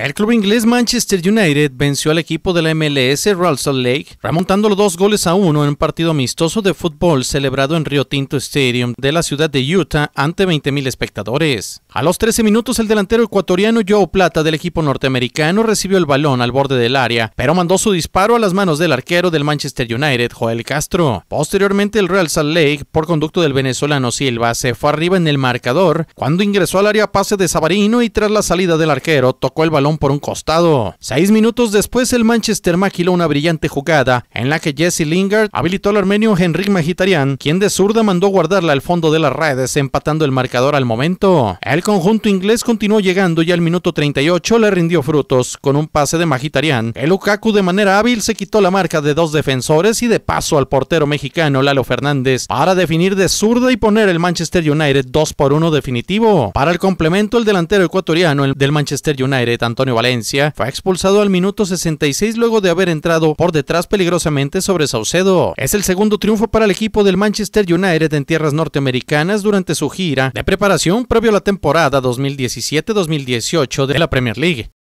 El club inglés Manchester United venció al equipo de la MLS Salt Lake, remontando los dos goles a uno en un partido amistoso de fútbol celebrado en Rio Tinto Stadium de la ciudad de Utah ante 20.000 espectadores. A los 13 minutos, el delantero ecuatoriano Joe Plata del equipo norteamericano recibió el balón al borde del área, pero mandó su disparo a las manos del arquero del Manchester United, Joel Castro. Posteriormente, el Salt Lake, por conducto del venezolano Silva, se fue arriba en el marcador cuando ingresó al área pase de Sabarino y tras la salida del arquero tocó el balón por un costado. Seis minutos después, el Manchester maquiló una brillante jugada en la que Jesse Lingard habilitó al armenio Henrik Magitarian, quien de zurda mandó guardarla al fondo de las redes, empatando el marcador al momento. El conjunto inglés continuó llegando y al minuto 38 le rindió frutos con un pase de Magitarian. El Ukaku de manera hábil se quitó la marca de dos defensores y de paso al portero mexicano Lalo Fernández para definir de zurda y poner el Manchester United 2 por 1 definitivo. Para el complemento, el delantero ecuatoriano del Manchester United, Antonio Valencia, fue expulsado al minuto 66 luego de haber entrado por detrás peligrosamente sobre Saucedo. Es el segundo triunfo para el equipo del Manchester United en tierras norteamericanas durante su gira de preparación previo a la temporada 2017-2018 de la Premier League.